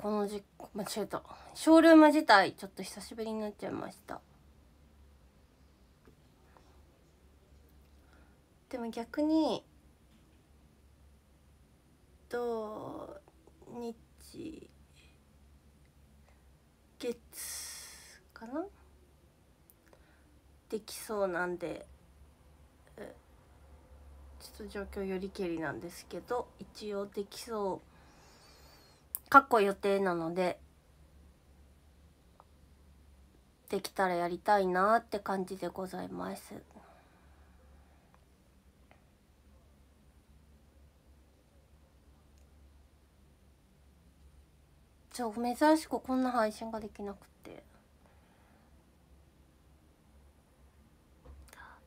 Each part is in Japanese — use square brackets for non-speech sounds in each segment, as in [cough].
この実間違えたショールーム自体ちょっと久しぶりになっちゃいましたでも逆に土日月かなできそうなんでちょっと状況よりけりなんですけど一応できそう過去予定なのでできたらやりたいなって感じでございます。そう珍しくこんな配信ができなくて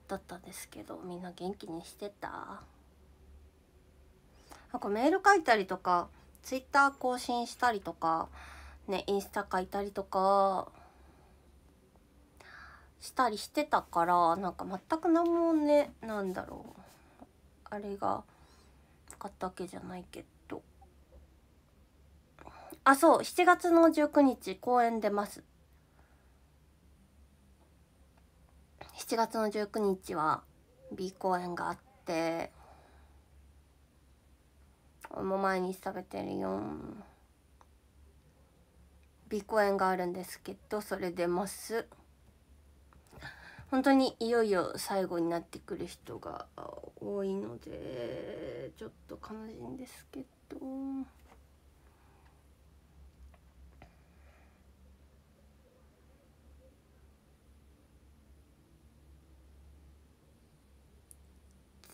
だったんですけどみんな元気にしてたなんかメール書いたりとかツイッター更新したりとかねインスタ書いたりとかしたりしてたからなんか全く何もねなんだろうあれが買ったわけじゃないけどあそう7月の19日公演出ます7月の19日は B 公演があっても毎日食べてるよ鼻咽炎があるんですけどそれでます本当にいよいよ最後になってくる人が多いのでちょっと悲しいんですけど。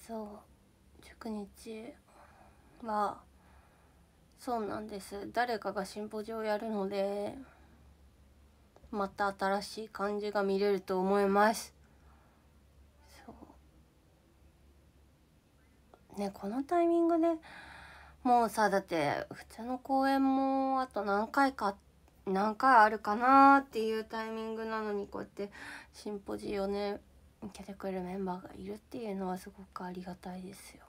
そう19日はそうなんです誰かがシンポジをやるのでまた新しい感じが見れると思いますねこのタイミングでもうさだって普通の公演もあと何回か何回あるかなっていうタイミングなのにこうやってシンポジをね受けてくれるメンバーがいるっていうのはすごくありがたいですよ。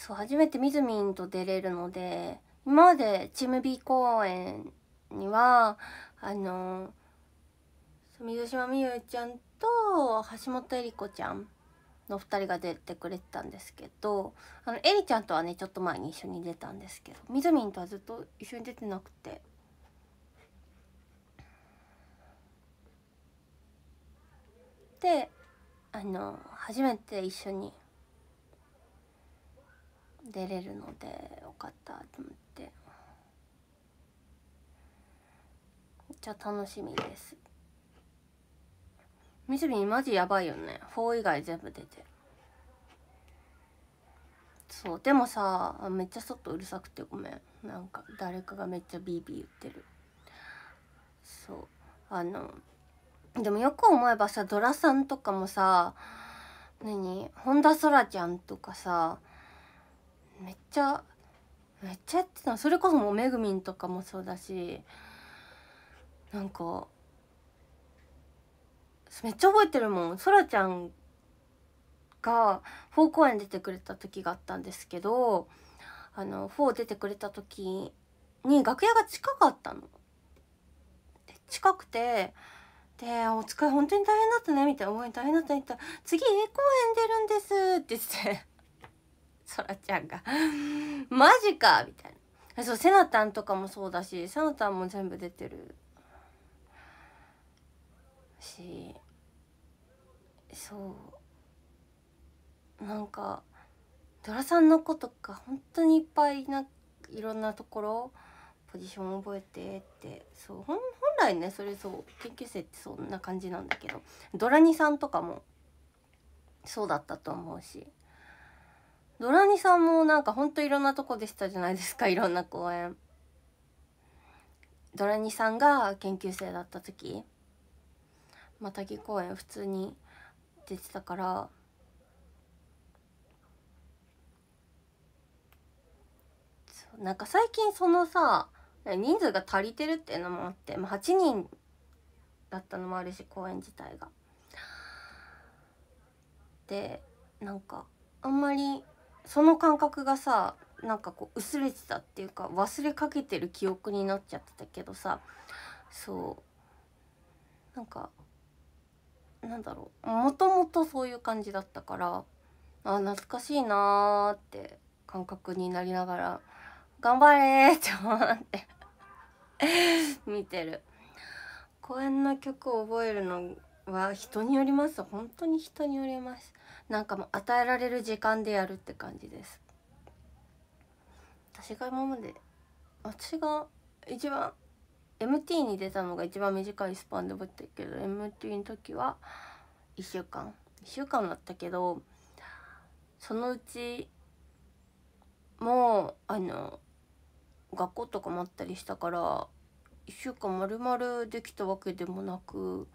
そう初めてみずみんと出れるので今までチーム B 公演にはあの水島美優ちゃんと橋本恵里子ちゃんの2人が出てくれてたんですけどあのえりちゃんとはねちょっと前に一緒に出たんですけどみずみんとはずっと一緒に出てなくて。であの初めて一緒に出れるのでよかったと思ってめっちゃ楽しみですみすびマジやばいよね4以外全部出てそうでもさめっちゃ外うるさくてごめんなんか誰かがめっちゃビービー言ってるそうあのでもよく思えばさドラさんとかもさ何本田そらちゃんとかさめっちゃめっちゃやってたそれこそもうめぐみんとかもそうだしなんかめっちゃ覚えてるもんそらちゃんが4公演出てくれた時があったんですけどあの4出てくれた時に楽屋が近かったの。で近くてで「お疲れ本当に大変だったね」みたいな「お前大変だったね」って言ったら「次 A 公演出るんです」って言ってそらちゃんが [laughs] マジかみたいなそうセナタンとかもそうだしセナタンも全部出てるしそうなんかドラさんの子とか本当にいっぱいないろんなところポジション覚えてってそう本来ねそれそう研究生ってそんな感じなんだけどドラニさんとかもそうだったと思うしドラニさんもなんかほんといろんなとこでしたじゃないですか [laughs] いろんな公演ドラニさんが研究生だった時またぎ公演普通に出てたからなんか最近そのさ人数が足りてるっていうのもあって、まあ、8人だったのもあるし公演自体が。でなんかあんまりその感覚がさなんかこう薄れてたっていうか忘れかけてる記憶になっちゃってたけどさそうなんかなんだろうもともとそういう感じだったからあ懐かしいなーって感覚になりながら頑張れって思って [laughs] 見てる公演の曲を覚えるのは人によります本当に人によりますなんかもう与えられる時間でやるって感じです私が今まで私が一番 MT に出たのが一番短いスパンで覚えてるけど MT の時は1週間1週間だったけどそのうちもうあの学校とかもあったりしたから1週間丸々できたわけでもなく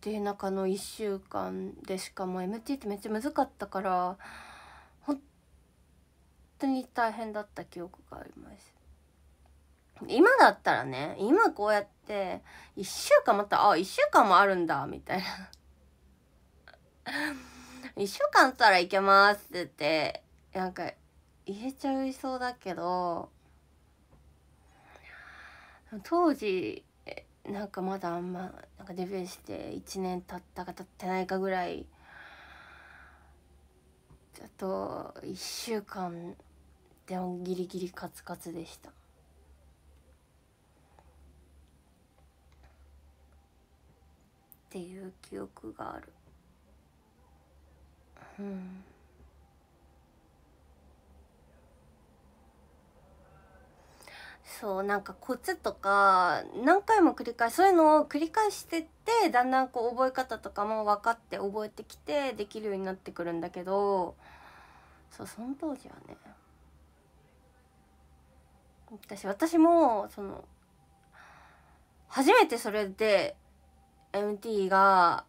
て中の1週間でしかも MT ってめっちゃ難かったから本当に大変だった記憶があります今だったらね今こうやって1週間またあ1週間もあるんだみたいな1 [laughs] 週間ったらいけますって言ってなんか言えちゃいそうだけど当時なんかまだあんまなんかデビューして1年経ったか経ってないかぐらいちょっと1週間でもギリギリカツカツでした。っていう記憶がある。うんそうなんかコツとか何回も繰り返しそういうのを繰り返してってだんだんこう覚え方とかも分かって覚えてきてできるようになってくるんだけどそうその当時はね私私もその初めてそれで MT が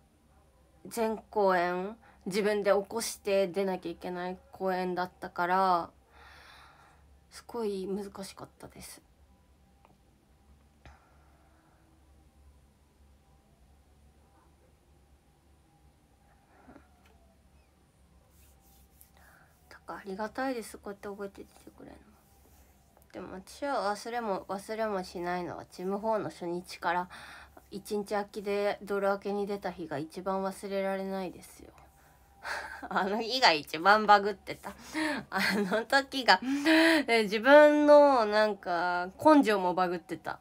全公演自分で起こして出なきゃいけない公演だったからすごい難しかったですかありがたいですこうやって覚えててくれるのでも私は忘れも忘れもしないのはチーム4の初日から一日空きでドル明けに出た日が一番忘れられないですよ [laughs] あの日が一番バグってたあの時が自分のなんか根性もバグってた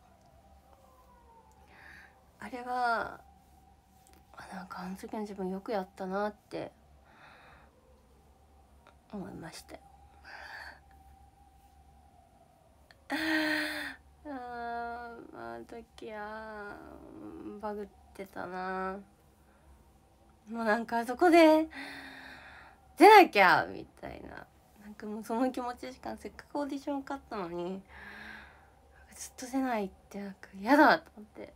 あれはなんかあの時の自分よくやったなって思いましたよあーあの時はバグってたなもうなんかあそこで出なきゃみたいななんかもうその気持ちしかせっかくオーディション受かったのにずっと出ないってなんか嫌だと思って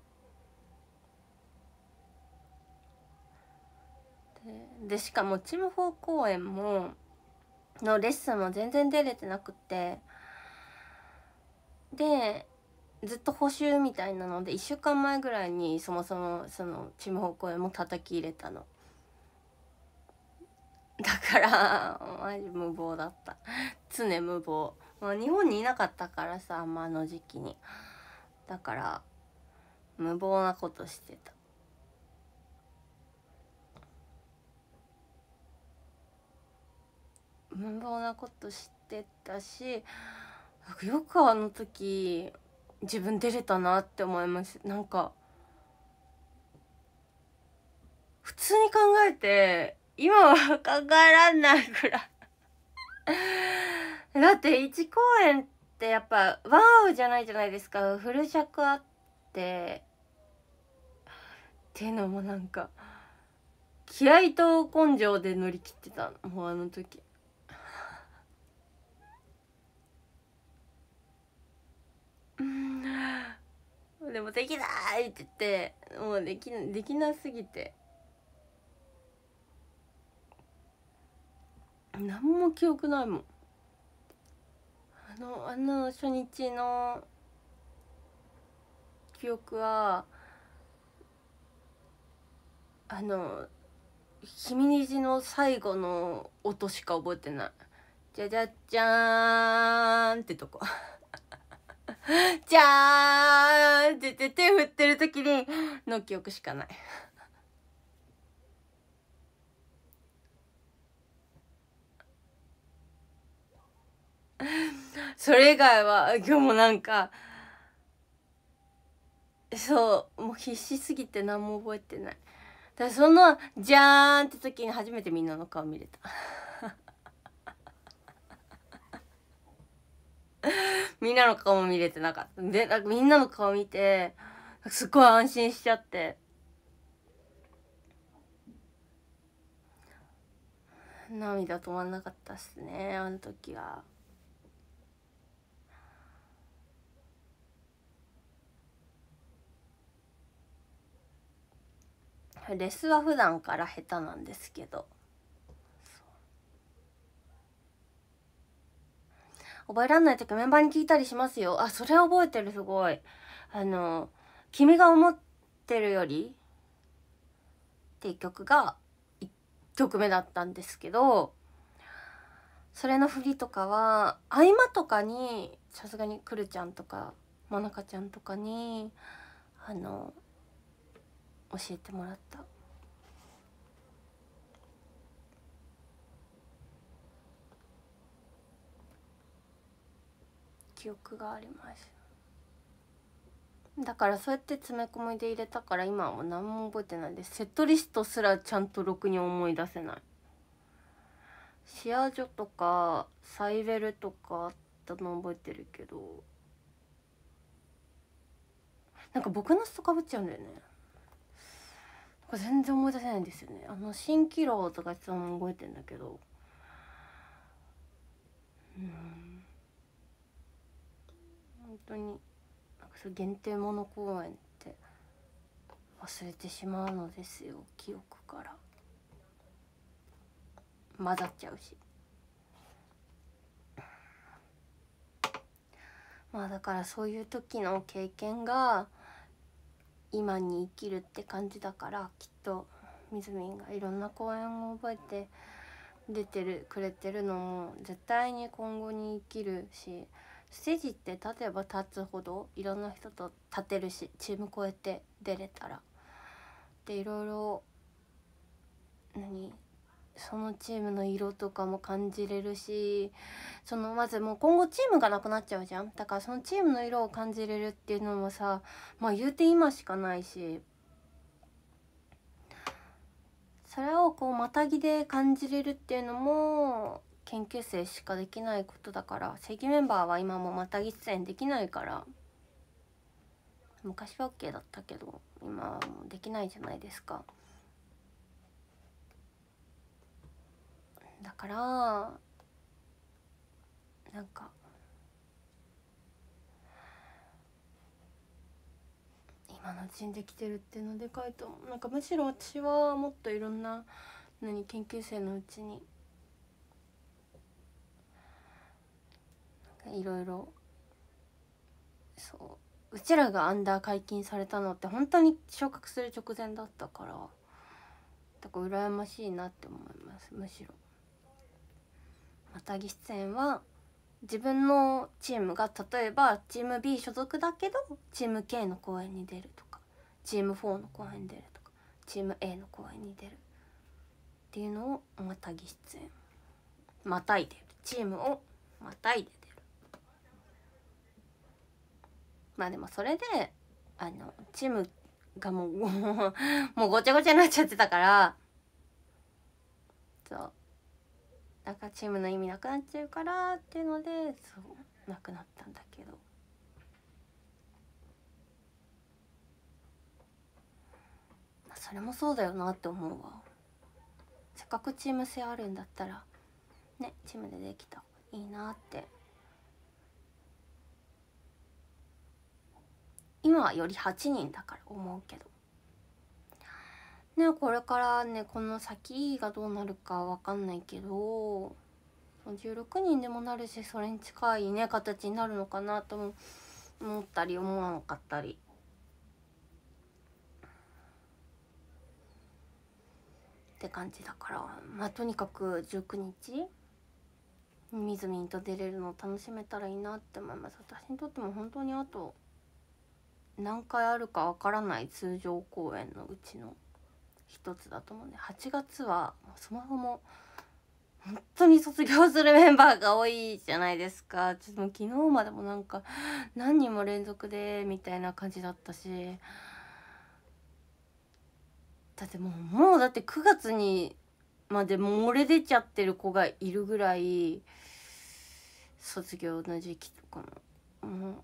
ででしかもチーム4公演ものレッスンも全然出れてなくってでずっと補習みたいなので1週間前ぐらいにそもそもそのちむほこえも叩き入れたのだからマジ無謀だった常無謀、まあ、日本にいなかったからさああの時期にだから無謀なことしてた無謀なことってたしよくあの時自分出れたなって思いますなんか普通に考えて今は考えらんないぐらい [laughs] だって1公演ってやっぱワーじゃないじゃないですかフル尺あってっていうのもなんか気合と根性で乗り切ってたもうあの時。うんでもできないって言ってもうできできなすぎて何も記憶ないもんあのあの初日の記憶はあの「ひみにじ」の最後の音しか覚えてない「じゃじゃじゃーん」ってとこ。じゃーんって手振ってる時にの記憶しかないそれ以外は今日もなんかそうもう必死すぎて何も覚えてないだからその「じゃーん」って時に初めてみんなの顔見れた [laughs] みんなの顔も見れてなかったでなんかみんなの顔見てすっごい安心しちゃって涙止まんなかったっすねあの時は。レスは普段から下手なんですけど覚えらんない時メンバーに聞いたりしますよあそれ覚えてるすごいあの「君が思ってるより」っていう曲が1曲目だったんですけどそれの振りとかは合間とかにさすがにくるちゃんとかもなかちゃんとかにあの教えてもらった記憶がありますだからそうやって詰め込みで入れたから今はもう何も覚えてないですセットリストすらちゃんとろくに思い出せないシアージョとかサイベルとかあったの覚えてるけどなんか僕のスかぶっちゃうんだよねこれ全然思い出せないんですよねあの「蜃気楼」とか言っも覚えてんだけどうん当になんかそう限定もの公演って忘れてしまうのですよ記憶から混ざっちゃうしまあだからそういう時の経験が今に生きるって感じだからきっとみずみんがいろんな公演を覚えて出てるくれてるのも絶対に今後に生きるしステージって立てば立つほどいろんな人と立てるしチーム超えて出れたら。でいろいろ何そのチームの色とかも感じれるしそのまずもう今後チームがなくなっちゃうじゃんだからそのチームの色を感じれるっていうのもさまあ言うて今しかないしそれをこうまたぎで感じれるっていうのも研究生しかできないことだから正規メンバーは今もまたぎ出演できないから昔は OK だったけど今はもうできないじゃないですかだからなんか今のうちにできてるっていうのでかいとなんかむしろ私はもっといろんな何研究生のうちにいろいろそううちらがアンダー解禁されたのって本当に昇格する直前だったからだから羨ましいなって思いますむしろ。またぎ出演は自分のチームが例えばチーム B 所属だけどチーム K の公演に出るとかチーム4の公演に出るとかチーム A の公演に出るっていうのをまたぎ出演またいでるチームをまたいでるまあでもそれであのチームがもうもうごちゃごちゃになっちゃってたからそうんかチームの意味なくなっちゃうからっていうのでそうなくなったんだけど。それもそうだよなって思うわせっかくチーム性あるんだったらねチームでできたいいなって今はより8人だから思うけどねこれからねこの先がどうなるかわかんないけど16人でもなるしそれに近いね形になるのかなと思ったり思わなかったり。って感じだからまあとにかく19日みずみんと出れるのを楽しめたらいいなって思います私にとっても本当にあと何回あるかわからない通常公演のうちの一つだと思うんで8月はそもそも本当に卒業するメンバーが多いじゃないですかちょっと昨日までもなんか何人も連続でみたいな感じだったしだってもうもうだって9月にまで漏れ出ちゃってる子がいるぐらい卒業の時期とかももう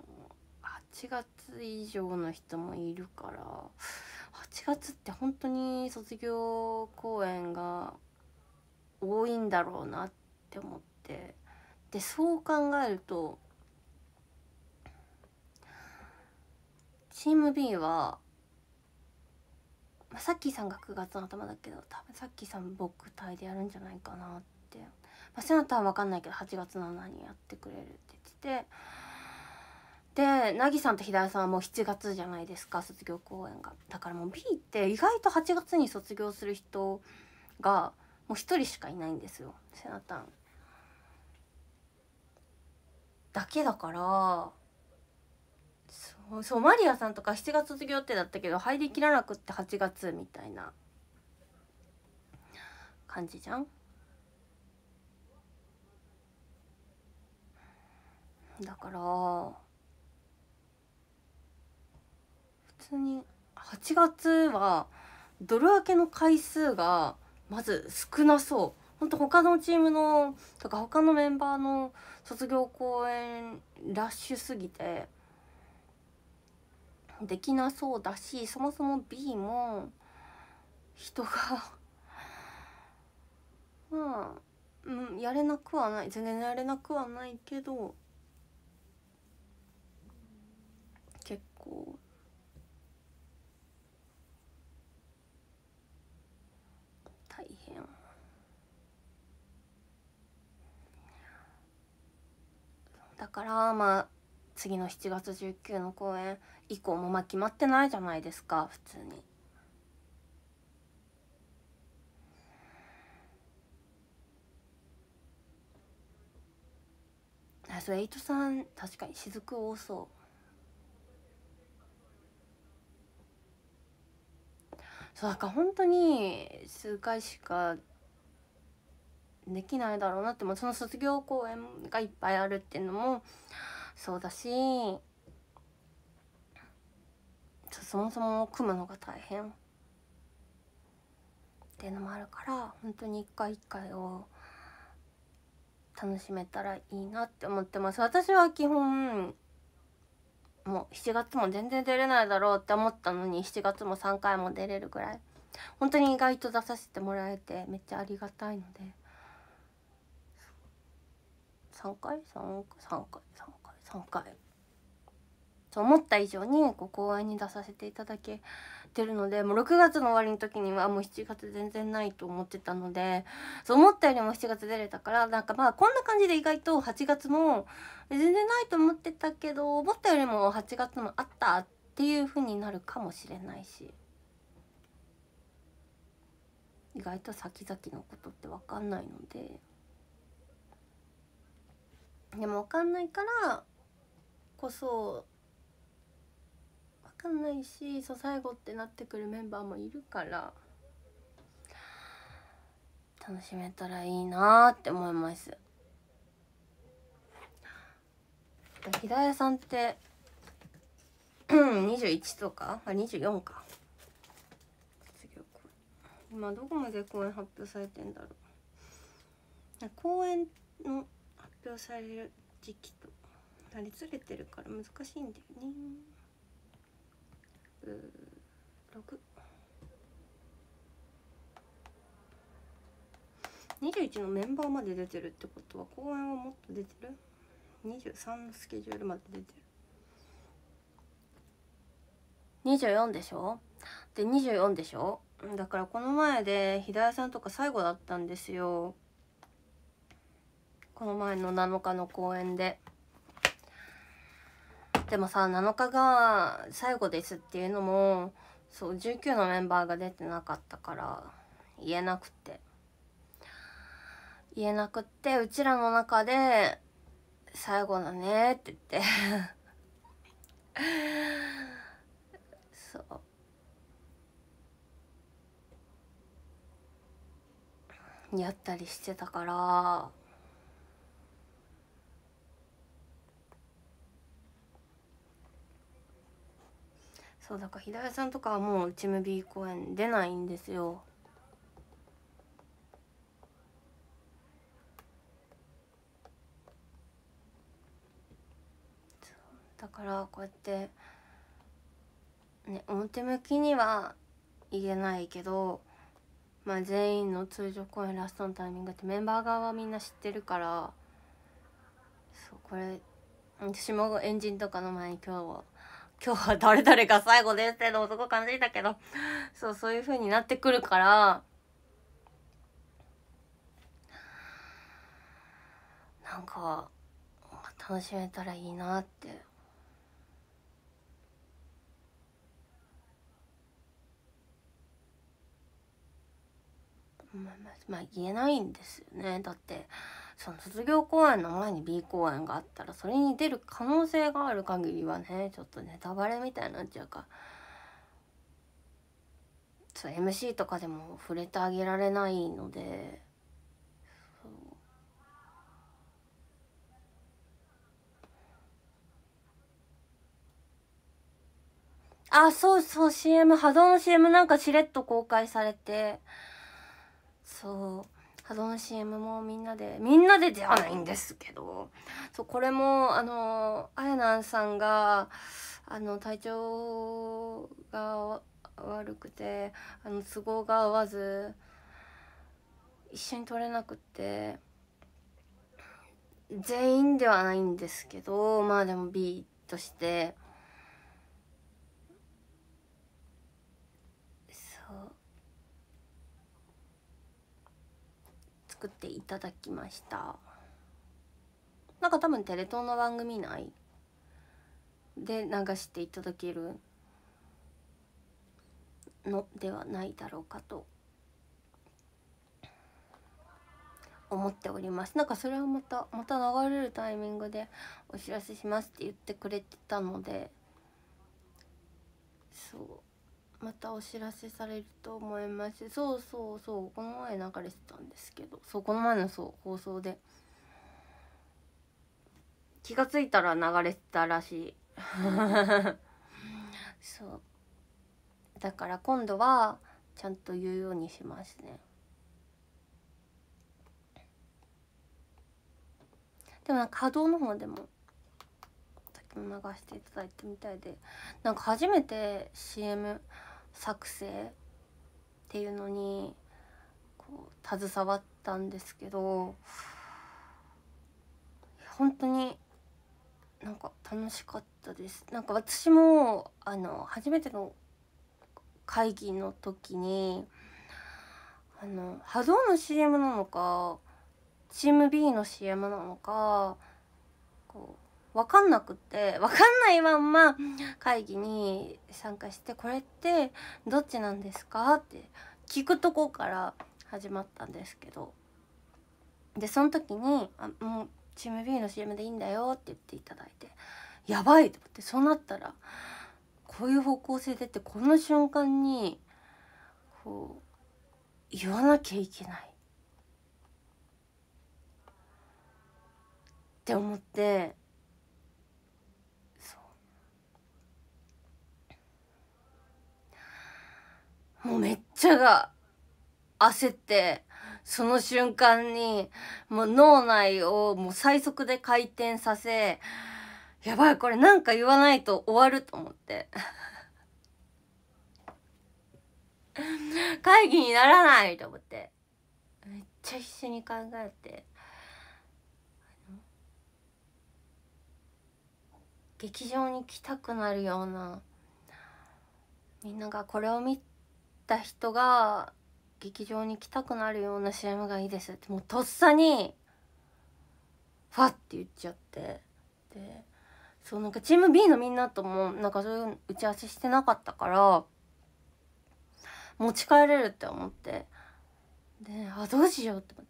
8月以上の人もいるから8月って本当に卒業公演が多いんだろうなって思ってでそう考えるとチーム B は、まあ、さっきさんが9月の頭だけど多分さっきさん僕隊でやるんじゃないかなって、まあ、セナタは分かんないけど8月7日にやってくれるって言ってて。で凪さんと左さんはもう7月じゃないですか卒業公演がだからもう B って意外と8月に卒業する人がもう1人しかいないんですよセナタンだけだからそうそうマリアさんとか7月卒業ってだったけど入りきらなくって8月みたいな感じじゃんだからに8月はドル明けの回数がまず少なそう本当他のチームのとか他のメンバーの卒業公演ラッシュすぎてできなそうだしそもそも B も人がまあ、うん、やれなくはない全然やれなくはないけど結構だからまあ次の7月19の公演以降もまあ決まってないじゃないですか普通に。あそうエイトさん確かに雫多そうそうだから本当に数回しかできないだろうなって、もその卒業公演がいっぱいあるっていうのもそうだしそもそも組むのが大変っていうのもあるから本当に一回一回を楽しめたらいいなって思ってます私は基本もう7月も全然出れないだろうって思ったのに7月も3回も出れるぐらい本当に意外と出させてもらえてめっちゃありがたいので。3回3回3回3回3回と思った以上にこう公演に出させていただけてるのでもう6月の終わりの時にはもう7月全然ないと思ってたのでそう思ったよりも7月出れたからなんかまあこんな感じで意外と8月も全然ないと思ってたけど思ったよりも8月もあったっていうふうになるかもしれないし意外と先々のことって分かんないので。でも分かんないからこそ分かんないしそう最後ってなってくるメンバーもいるから楽しめたらいいなって思います平屋さんって21 [clears throat] とかあ24か今どこまで公演発表されてんだろう公演の表される時期となりつれてるから難しいんだよねうー6 21のメンバーまで出てるってことは公演はもっと出てる23のスケジュールまで出てる24でしょで24でしょだからこの前でひださんとか最後だったんですよこの前の7日の公演ででもさ7日が最後ですっていうのもそう19のメンバーが出てなかったから言えなくて言えなくってうちらの中で「最後だね」って言って [laughs] そうやったりしてたからそうだからひださんとかはもうちビー公演出ないんですよだからこうやってね表向きには言えないけどまあ全員の通常公演ラストのタイミングってメンバー側はみんな知ってるからそうこれ私もエンジンとかの前に今日は。今日は誰々が最後ですってのも感じだけど、そう、そういう風になってくるから、なんか、楽しめたらいいなって。まあ、言えないんですよね。だって、その卒業公演の前に B 公演があったらそれに出る可能性がある限りはねちょっとネタバレみたいになっちゃうかそう MC とかでも触れてあげられないので。あ、そうそう、CM、波動の CM なんかしれっと公開されて、そう。サドン CM もみんなでみんなでではないんですけどそうこれもあのあやなんさんがあの体調が悪くてあの都合が合わず一緒に撮れなくて全員ではないんですけどまあでも B として。作っていただきましたなんか多分テレ東の番組内で流していただけるのではないだろうかと思っておりますなんかそれはまたまた流れるタイミングでお知らせしますって言ってくれてたのでそうまたお知らせされると思いますそうそうそうこの前流れてたんですけどそうこの前のそう放送で気が付いたら流れてたらしいそうだから今度はちゃんと言うようにしますねでもなんか波動の方でも先も流していただいたみたいでなんか初めて CM 作成っていうのにこう携わったんですけど本当になんか楽しかったですなんか私もあの初めての会議の時にあの波動の CM なのかチーム B の CM なのかこう分かんなくって分かんないまんま会議に参加してこれってどっちなんですかって聞くとこから始まったんですけどでその時にあ「もうチーム B の CM でいいんだよ」って言っていただいてやばいと思ってそうなったらこういう方向性でってこの瞬間にこう言わなきゃいけない。って思ってもうめっちゃが焦って、その瞬間に、もう脳内をもう最速で回転させ、やばい、これなんか言わないと終わると思って。[laughs] 会議にならないと思って。めっちゃ必死に考えて。劇場に来たくなるようなみんながこれを見て、った人が劇場に来たくなるような CM がいいですってもうとっさにファッて言っちゃってでそうなんかチーム B のみんなともなんかそういう打ち合わせしてなかったから持ち帰れるって思ってであどうしようって思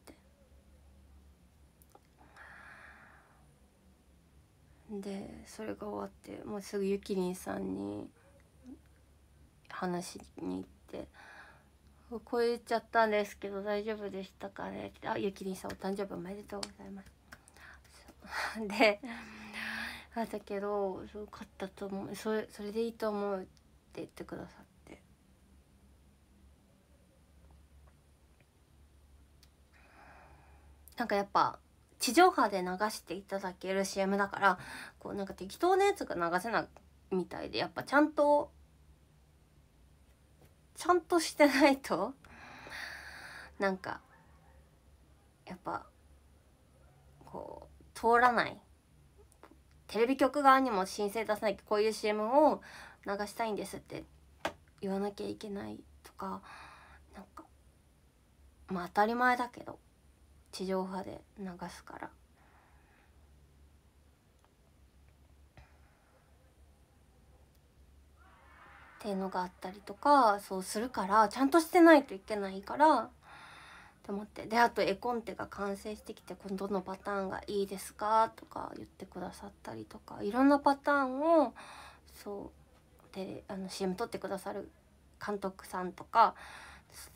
ってでそれが終わってもうすぐゆきりんさんに話しに行って。って超えちゃったんですけど大丈夫でしたかねってあゆきりんさんお誕生日おめでとうございます [laughs] であだけどうかったと思うそれそれでいいと思うって言ってくださってなんかやっぱ地上波で流していただける CM だからこうなんか適当なやつが流せないみたいでやっぱちゃんとちゃんとしてないとなんかやっぱこう通らないテレビ局側にも申請出さなきゃこういう CM を流したいんですって言わなきゃいけないとかなんかまあ当たり前だけど地上波で流すからっていうのがあったりとかそうするからちゃんとしてないといけないからと思ってであと絵コンテが完成してきて「今度のパターンがいいですか?」とか言ってくださったりとかいろんなパターンをそうであの CM 撮ってくださる監督さんとか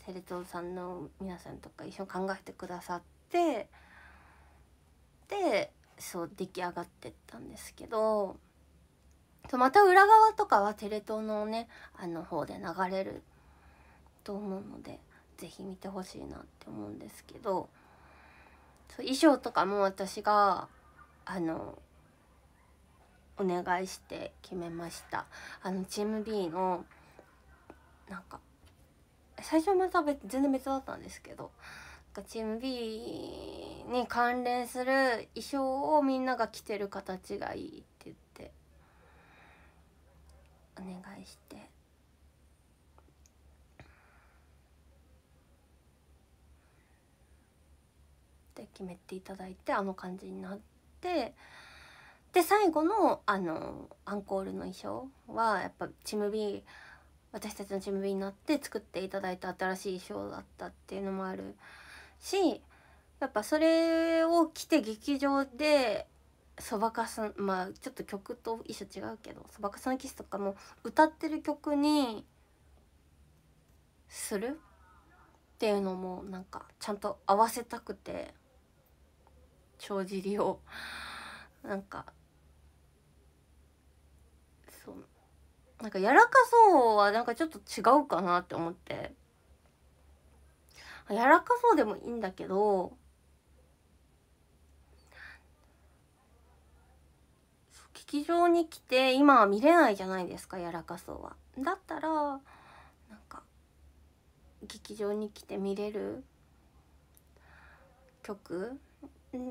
テレ東さんの皆さんとか一緒に考えてくださってでそう出来上がってったんですけど。また裏側とかはテレ東のねあの方で流れると思うので是非見てほしいなって思うんですけどそう衣装とかも私があのお願いして決めましたあのチーム B のなんか最初また別全然別だったんですけどチーム B に関連する衣装をみんなが着てる形がいいお願いしてで決めていただいてあの感じになってで最後のあのアンコールの衣装はやっぱチービ私たちのチーム B になって作っていただいた新しい衣装だったっていうのもあるしやっぱそれを着て劇場でそばかすまあちょっと曲と一緒違うけどそばかすのキスとかの歌ってる曲にするっていうのもなんかちゃんと合わせたくて帳尻をなんかそうなんかやらかそうはなんかちょっと違うかなって思ってやらかそうでもいいんだけど劇場に来て今は見れないじゃないですかやらかそうは。だったらなんか劇場に来て見れる曲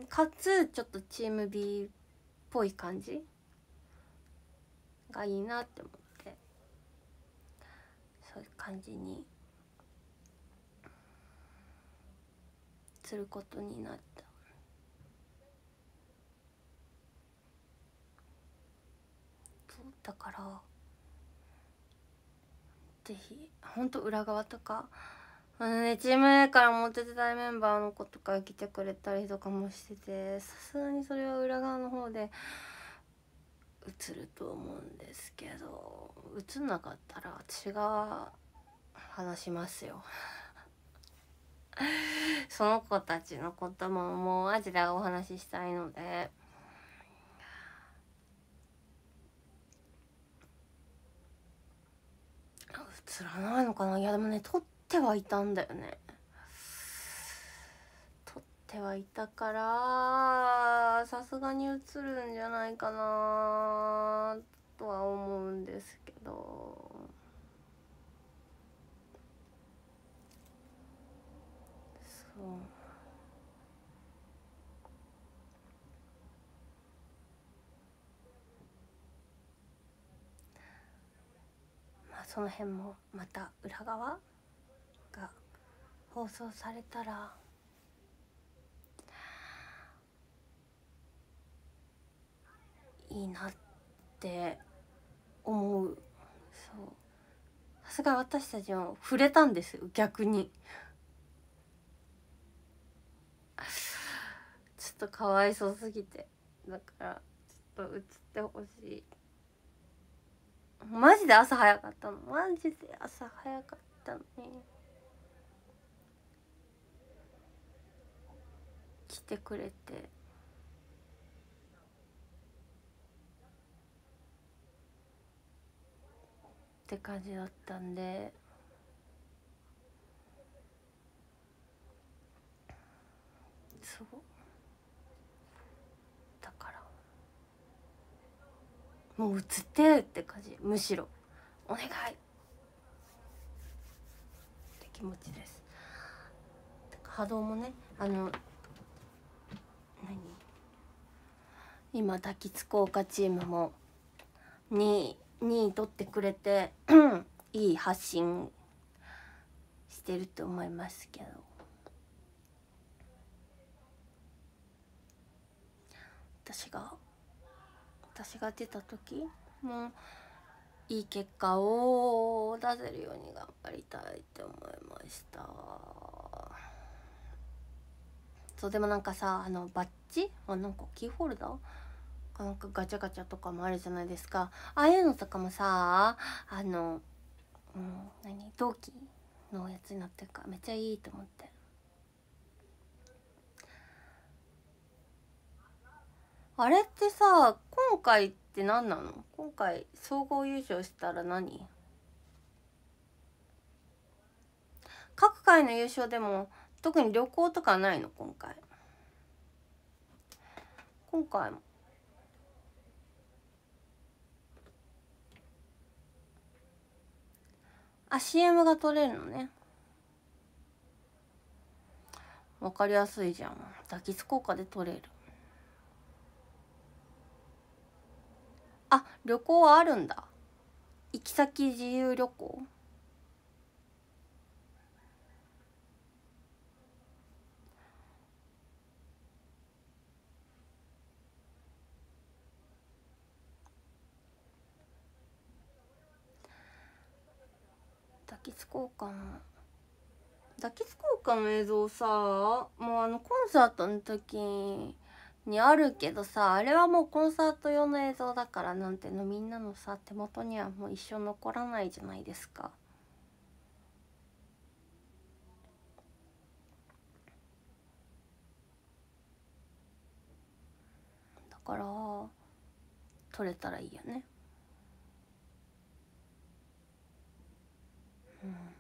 かつちょっとチーム B っぽい感じがいいなって思ってそういう感じにすることになって。だからぜひほんと裏側とかあのねチーム A から持っててたメンバーの子とか来てくれたりとかもしててさすがにそれは裏側の方で映ると思うんですけど映んなかったら私が話しますよ [laughs] その子たちのことももうアジでお話ししたいので。映らないのかないやでもね撮ってはいたんだよね撮ってはいたからさすがに映るんじゃないかなとは思うんですけどそうその辺もまた裏側が放送されたらいいなって思うそうさすが私たちも触れたんですよ逆に [laughs] ちょっとかわいそうすぎてだからちょっと映ってほしい。マジで朝早かったのマジで朝早かったのに来てくれてって感じだったんで。そうもう映ってるって感じむしろお願いって気持ちです波動もねあの何今抱きつこうかチームも2位2位取ってくれて [clears throat] いい発信してると思いますけど私が私が出た時もいい結果を出せるように頑張りたいって思いましたそうでもなんかさあのバッジあなんかキーホルダーなんかガチャガチャとかもあるじゃないですかああいうのとかもさあの、うん、何同期のやつになってるからめっちゃいいと思ってあれってさ今回って何なの今回総合優勝したら何各界の優勝でも特に旅行とかないの今回今回もあ CM が取れるのねわかりやすいじゃん抱きつ効果で取れるあ旅行はあるんだ行き先自由旅行抱きつこうかな抱きつこうかの映像さもうあのコンサートの時にあるけどさあれはもうコンサート用の映像だからなんてのみんなのさ手元にはもう一生残らないじゃないですか。だから撮れたらいいよね。うん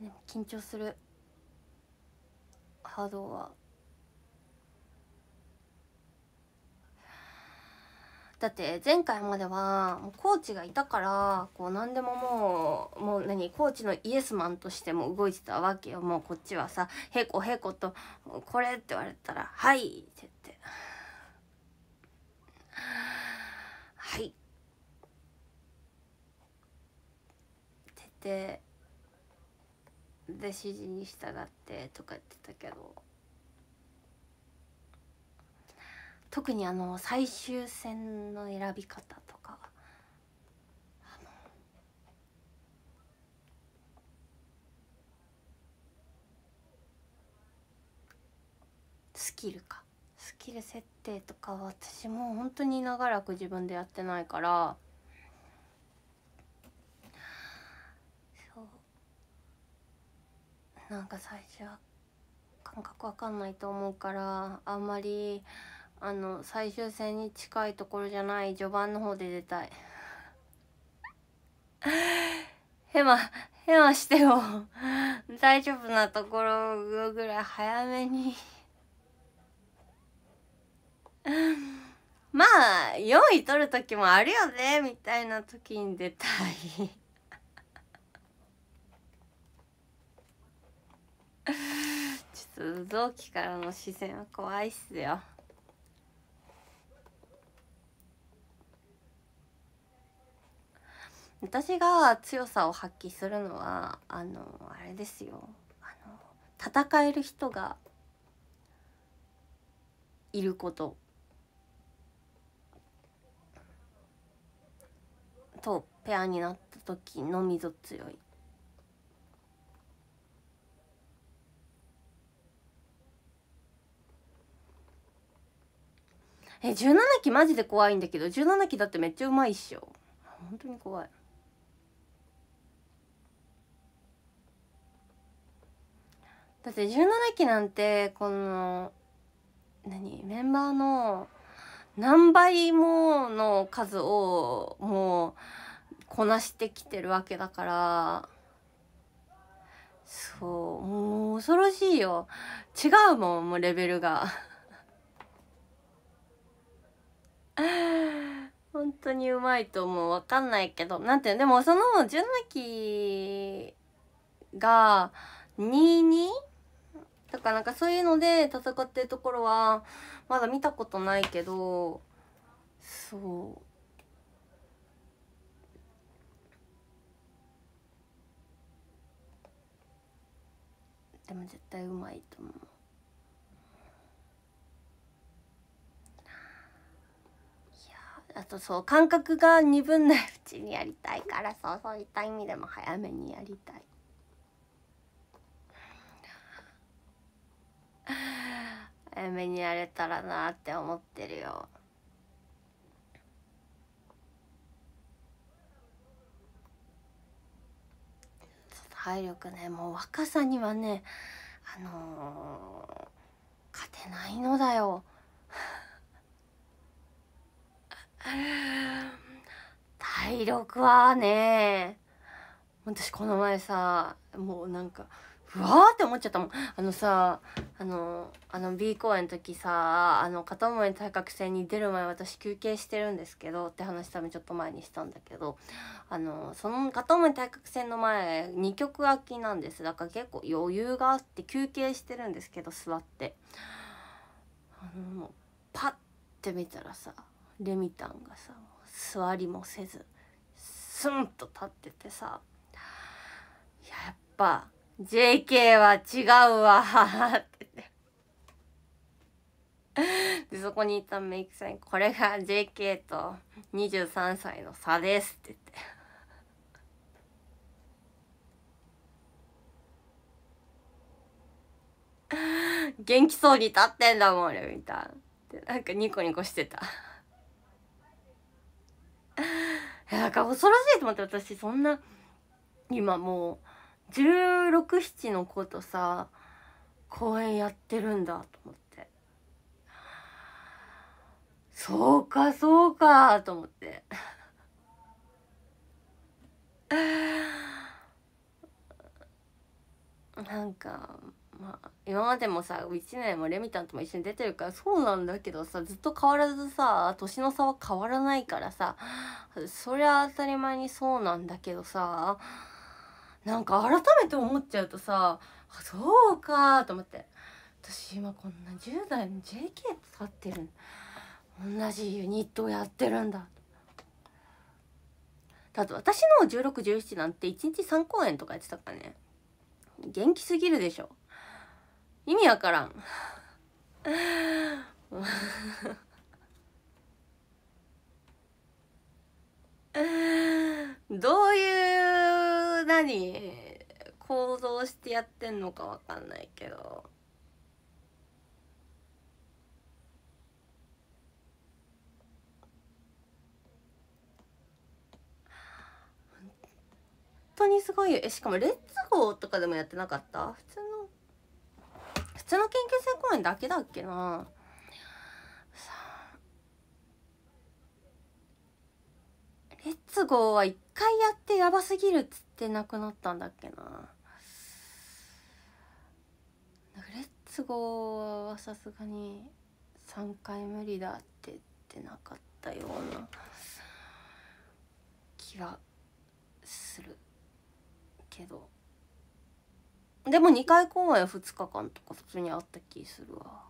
でも緊張する波動はだって前回まではもうコーチがいたからこう何でももうもう何コーチのイエスマンとしても動いてたわけよもうこっちはさ「へこへことこれ」って言われたら「はい」って言って「はい」って言ってで指示に従ってとか言ってたけど特にあの最終戦の選び方とかスキルかスキル設定とかは私もう本当に長らく自分でやってないから。なんか最初は感覚わかんないと思うからあんまりあの最終戦に近いところじゃない序盤の方で出たい [laughs] ヘマヘマしてよ [laughs] 大丈夫なところぐらい早めに [laughs] まあ4位取る時もあるよねみたいな時に出たい同期からの視線は怖いっすよ私が強さを発揮するのはあのあれですよあの戦える人がいることとペアになった時のみぞ強いえ17期マジで怖いんだけど17期だってめっちゃうまいっしょ本当に怖いだって17期なんてこの何メンバーの何倍もの数をもうこなしてきてるわけだからそうもう恐ろしいよ違うもんもうレベルが。[laughs] 本当にうまいと思う分かんないけどなんていうでもその純泣が22とかなんかそういうので戦ってるところはまだ見たことないけどそうでも絶対うまいと思う。あとそう感覚が鈍分ないうちにやりたいからそうそういった意味でも早めにやりたい。早めにやれたらなって思ってるよ。体力ねもう若さにはねあのー、勝てないのだよ。力はね私この前さもうなんかうわーって思っちゃったもんあのさあのあの B 公演の時さあの片思い対角線に出る前私休憩してるんですけどって話多分ちょっと前にしたんだけどあのその片思い対角線の前2曲空きなんですだから結構余裕があって休憩してるんですけど座ってあのパッて見たらさレミたんがさ座りもせず。スンと立っててさやっぱ JK は違うわってでそこにいたメイクさんに「これが JK と23歳の差です」って言って。元気そうに立ってんだもん俺みたいな。なんかニコニコしてたなんか恐ろしいと思って私そんな今もう1617の子とさ公演やってるんだと思ってそうかそうかと思ってなんかまあ、今までもさ1年もレミたんとも一緒に出てるからそうなんだけどさずっと変わらずさ年の差は変わらないからさそりゃ当たり前にそうなんだけどさなんか改めて思っちゃうとさそうかと思って私今こんな10代の JK と立ってる同じユニットをやってるんだだって私の1617なんて1日3公演とかやってたからね元気すぎるでしょ意味わからんどういう何行動してやってんのかわかんないけど本当にすごいよえしかもレッツゴーとかでもやってなかった普通夏の研究生公演だけだっけなレッツゴーは一回やってやばすぎるっつってなくなったんだっけなレッツゴーはさすがに3回無理だって言ってなかったような気がするけど。でも2回公演2日間とか普通にあった気するわ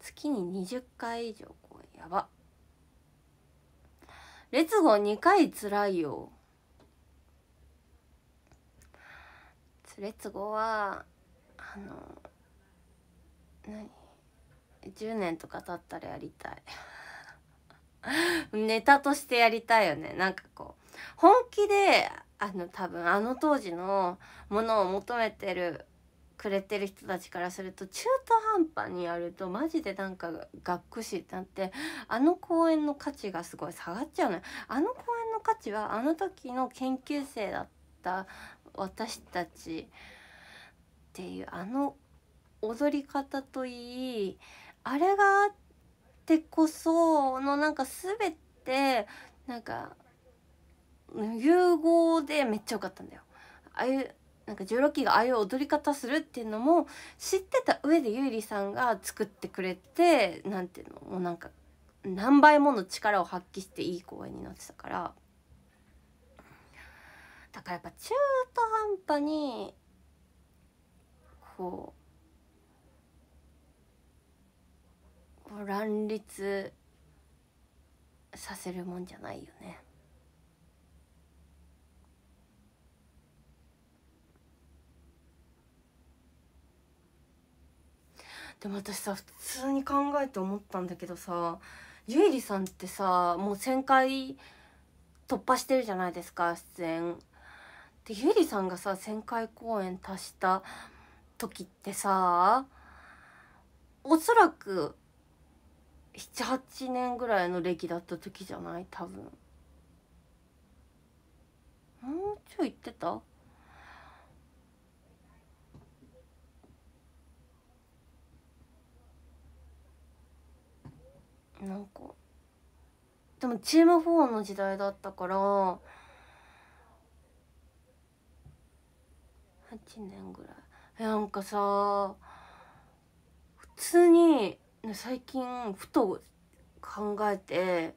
月に20回以上公演やば列号2回つらいよ列ッはあの何10年とか経ったらやりたい [laughs] ネタとしてやりたいよねなんかこう本気であの多分あの当時のものを求めてるくれてる人たちからすると中途半端にやるとマジでなんかがっくしってなってあの公演の価値がすごい下がっちゃうのよあの公演の価値はあの時の研究生だった私たちっていうあの踊り方といいあれがあってこそのなんか全てなんか融合でめっちゃ良かったんだよ。ああいうなんか16期がああいう踊り方するっていうのも知ってた上で優里さんが作ってくれて何ていうのもうなんか何倍もの力を発揮していい公演になってたからだからやっぱ中途半端にこう乱立させるもんじゃないよね。でも私さ普通に考えて思ったんだけどさゆいりさんってさもう1,000回突破してるじゃないですか出演。でゆいりさんがさ1,000回公演達した時ってさおそらく78年ぐらいの歴だった時じゃない多分もうちょい行ってたなんかでもチーム4の時代だったから8年ぐらいなんかさ普通に最近ふと考えて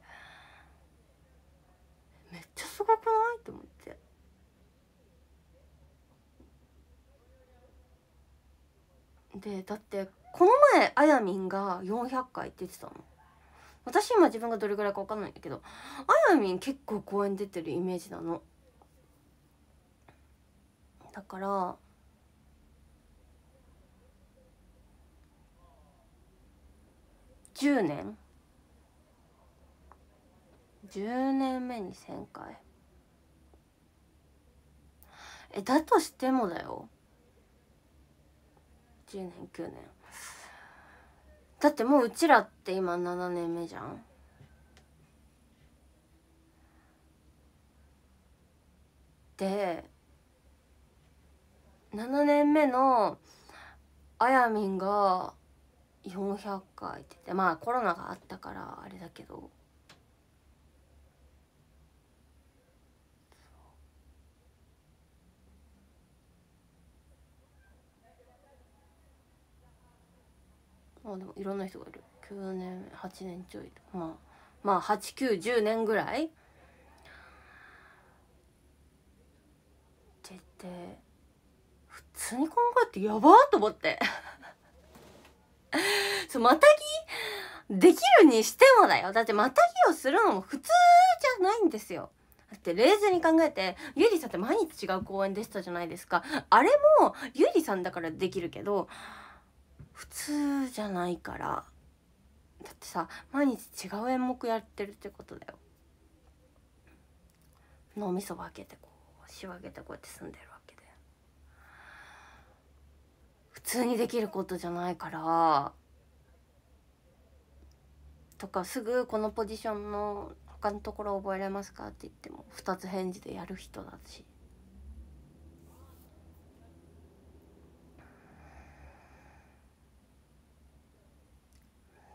めっちゃすごくないと思って。でだってこの前あやみんが400回って言ってたの私今自分がどれぐらいか分かんないんだけどあやみん結構公演出てるイメージなのだから10年10年目に1000回えだとしてもだよ10年9年だってもううちらって今7年目じゃんで7年目のあやみんが日本サッカー行っててまあコロナがあったからあれだけどまあでもいろんな人がいる9年8年ちょいまあまあ8910年ぐらいって言って普通に考えてやばーと思って。[laughs] そうまたぎできるにしてもだよだってまたぎをするのも普通じゃないんですよだって冷静に考えてゆりさんって毎日違う公演でしたじゃないですかあれもゆりさんだからできるけど普通じゃないからだってさ毎日違う演目やってるってことだよ脳みそ分けてこう仕分けてこうやって住んでる通にできることじゃないからとかすぐこのポジションの他のところ覚えられますかって言っても2つ返事でやる人だし。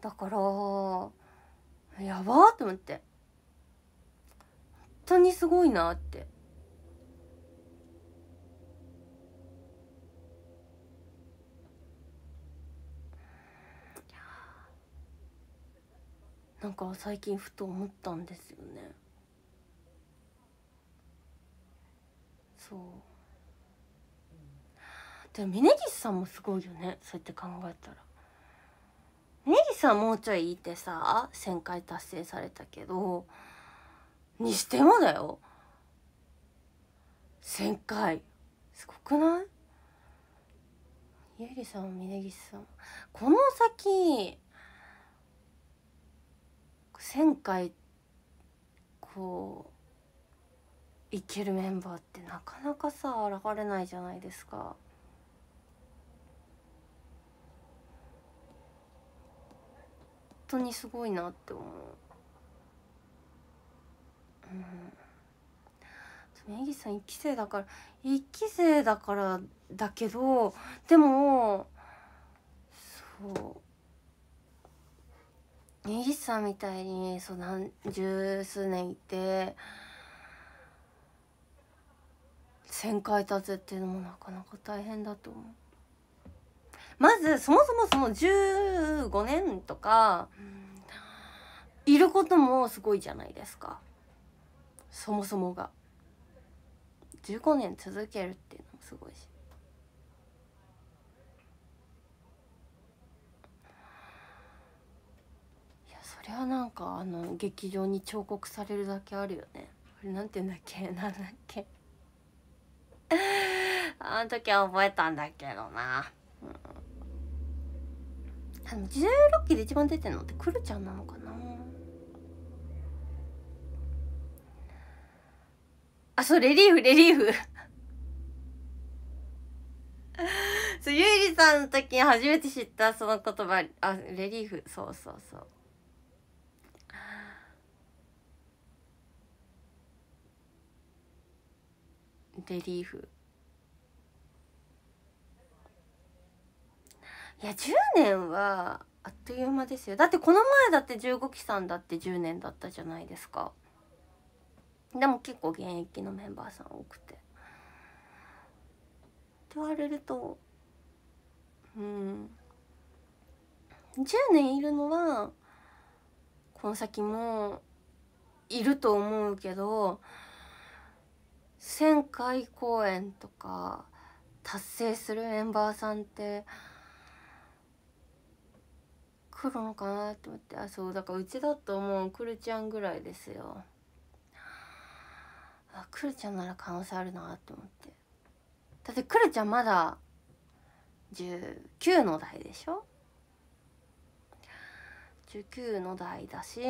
だからやばーと思って本当にすごいなってなんか最近ふと思ったんですよねそうでも峯岸さんもすごいよねそうやって考えたら峯岸さんもうちょいいてさ1,000回達成されたけどにしてもだよ1,000回すごくないゆりさん峯岸さんこの先1,000回こういけるメンバーってなかなかさ現れないじゃないですか。本当にすごいなって思う。うん、メギさん1期生だから1期生だからだけどでもそう根岸さんみたいにそう何十数年いて1,000回立つっていうのもなかなか大変だと思う。まずそもそもその15年とかいることもすごいじゃないですかそもそもが15年続けるっていうのもすごいしれはなんかあの劇場に彫刻されるだけあるよねあれなんて言うんだっけ [laughs] なんだっけあの時は覚えたんだけどな、うん、あの16期で一番出てるのってクルちゃんなのかなあそうレリーフレリーフ [laughs] そうゆいりさんの時に初めて知ったその言葉あレリーフそうそうそうレリーフいや10年はあっという間ですよだってこの前だって15期さんだって10年だったじゃないですかでも結構現役のメンバーさん多くてって言われるとうん10年いるのはこの先もいると思うけど1,000回公演とか達成するメンバーさんって来るのかなと思ってあそうだからうちだともうくるちゃんぐらいですよあくるちゃんなら可能性あるなと思ってだってくるちゃんまだ19の代でしょ19の代だし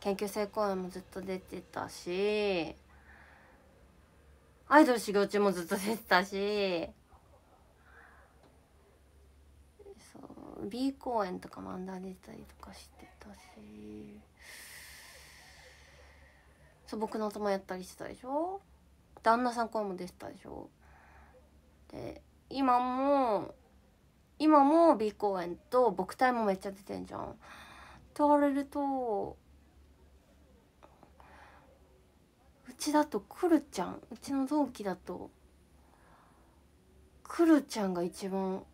研究生公演もずっと出てたしアイドル修行中もずっと出てたしそう B 公演とか漫談出て出たりとかしてたしそう僕の頭やったりしてたでしょ旦那さん公演も出てたでしょで今も今も B 公演と僕隊もめっちゃ出てんじゃん。と言われるとちだとくるちゃんうちの同期だとくるちゃんが一番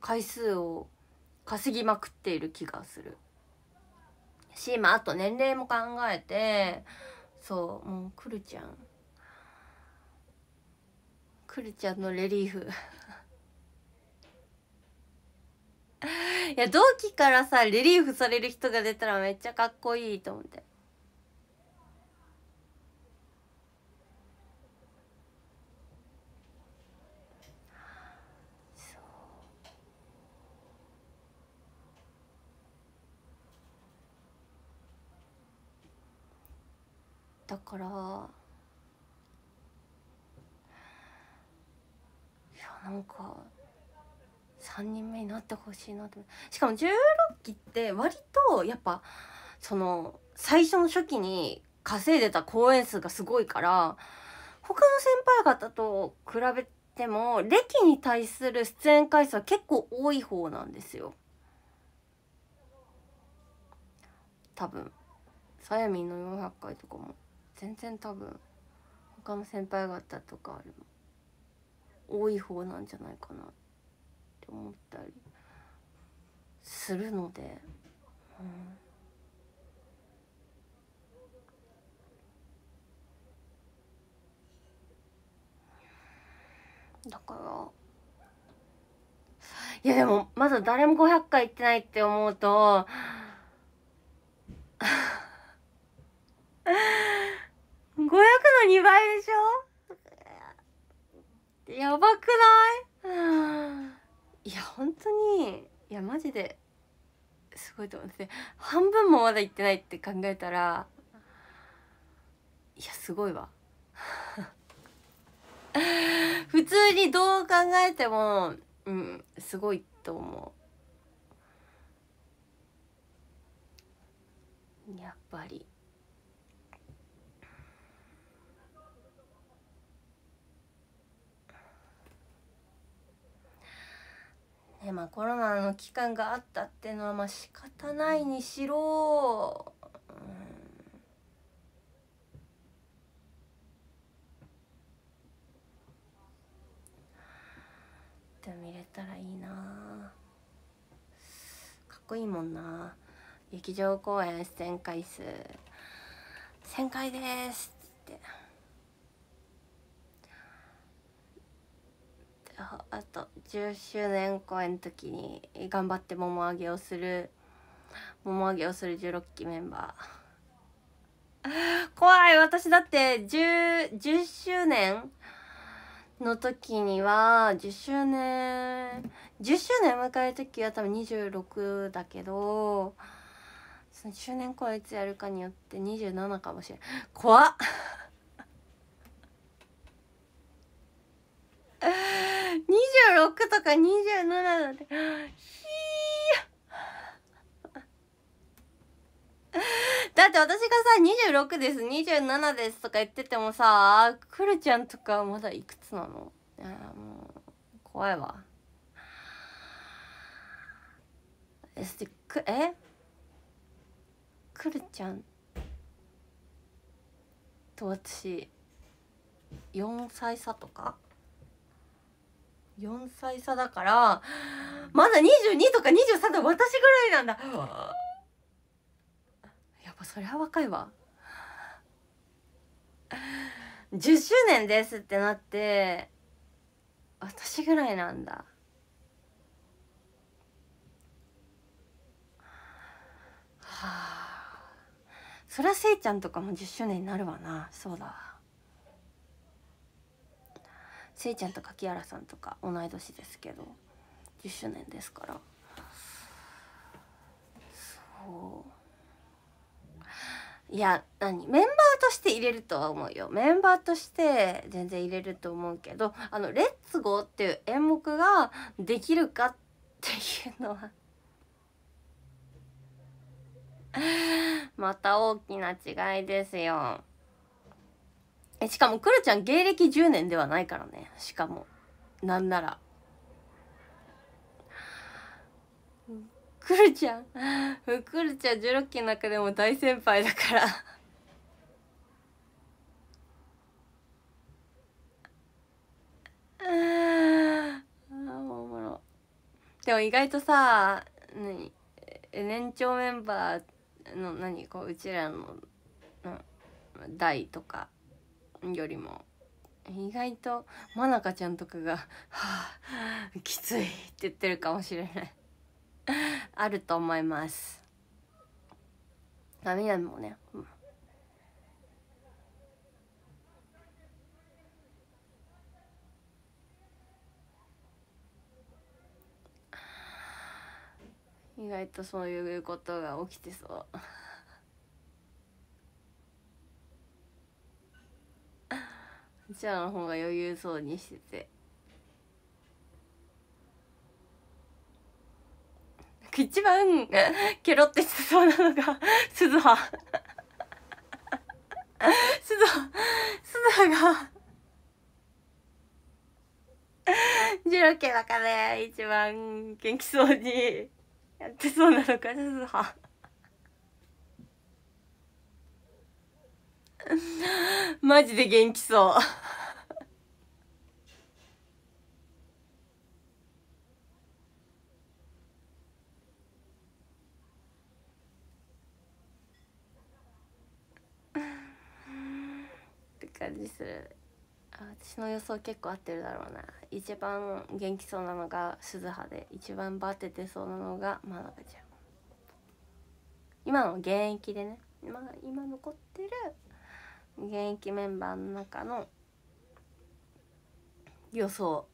回数を稼ぎまくっている気がするしまああと年齢も考えてそうもうくるちゃんくるちゃんのレリーフ [laughs] いや同期からさレリーフされる人が出たらめっちゃかっこいいと思ってだからいやなんか3人目になってほしいなとしかも16期って割とやっぱその最初の初期に稼いでた公演数がすごいから他の先輩方と比べても歴に対する出演回数は結構多い方なんですよ多分さやみんの400回とかも全然多分他の先輩方とかも多い方なんじゃないかなって思ったりするので、うん、だからいやでもまだ誰も500回行ってないって思うとの2倍でしょやばくないいや本当にいやマジですごいと思って半分もまだ行ってないって考えたらいやすごいわ普通にどう考えてもうんすごいと思うやっぱりねまあコロナの期間があったっていうのはまあ仕方ないにしろ、うん、って見れたらいいなかっこいいもんな劇場公演出演回数1000回ですって。あと10周年公演の時に頑張ってもも上げをするもも上げをする16期メンバー [laughs] 怖い私だって 10, 10周年の時には10周年10周年迎える時は多分26だけどその周年公演いつやるかによって27かもしれない怖っ26とか27だってひーだって私がさ26です27ですとか言っててもさくるちゃんとかまだいくつなのもう怖いわえくえくるちゃんと私4歳差とか4歳差だからまだ22とか23の私ぐらいなんだやっぱそりゃ若いわ10周年ですってなって私ぐらいなんだはあそりゃせいちゃんとかも10周年になるわなそうだせいちゃんと柿原さんとか同い年ですけど10周年ですからそういや何メンバーとして入れるとは思うよメンバーとして全然入れると思うけどあの「レッツゴー」っていう演目ができるかっていうのは [laughs] また大きな違いですよ。えしかもクロちゃん芸歴10年ではないからねしかもなんならクルちゃんクルちゃん16期の中でも大先輩だからでも意外とさ何年長メンバーの何こううちらの代とかよりも意外とまなかちゃんとかが「はあきつい」って言ってるかもしれないあると思いますダメもね、うん意外とそういうことが起きてそううちらの方が余裕そうにしてて一番 [laughs] ケロってしてそうなのが鈴葉鈴葉鈴葉がジロケの中で一番元気そうにやってそうなのか鈴葉 [laughs] マジで元気そうって感じする私の予想結構合ってるだろうな一番元気そうなのが鈴葉で一番バテてそうなのが真中ちゃん今の現役でね今今残ってる現役メンバーの中の予想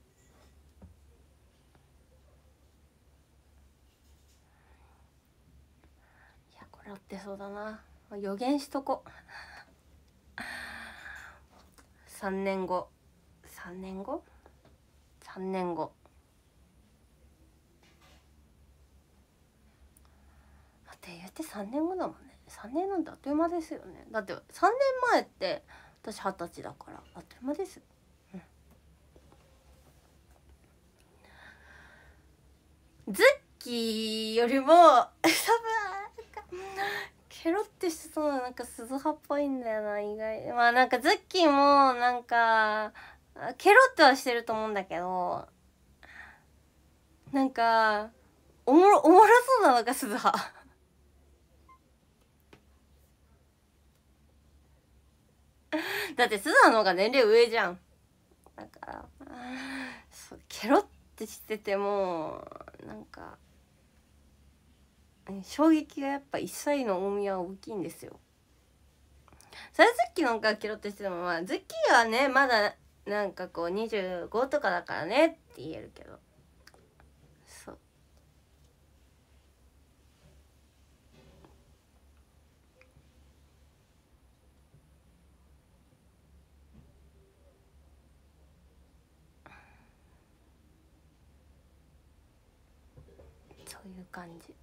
いやこれ合ってそうだな予言しとこ3年後3年後3年後待って言って3年後だもんね3年なんてあっという間ですよねだって3年前って私二十歳だからあっという間です、うん、ズッキーよりも多分ケロってしそうななんか鈴葉っぽいんだよな意外まあなんかズッキーもなんかケロってはしてると思うんだけどなんかおもろおもろそうなのか鈴葉 [laughs] だってスザの方が年齢上じゃんだからそうケロってしててもなんか衝撃がやっぱ一切の重みは大きいんですよそれズッキーの方がケロってしてもまあズッキーはねまだなんかこう25とかだからねって言えるけど感じ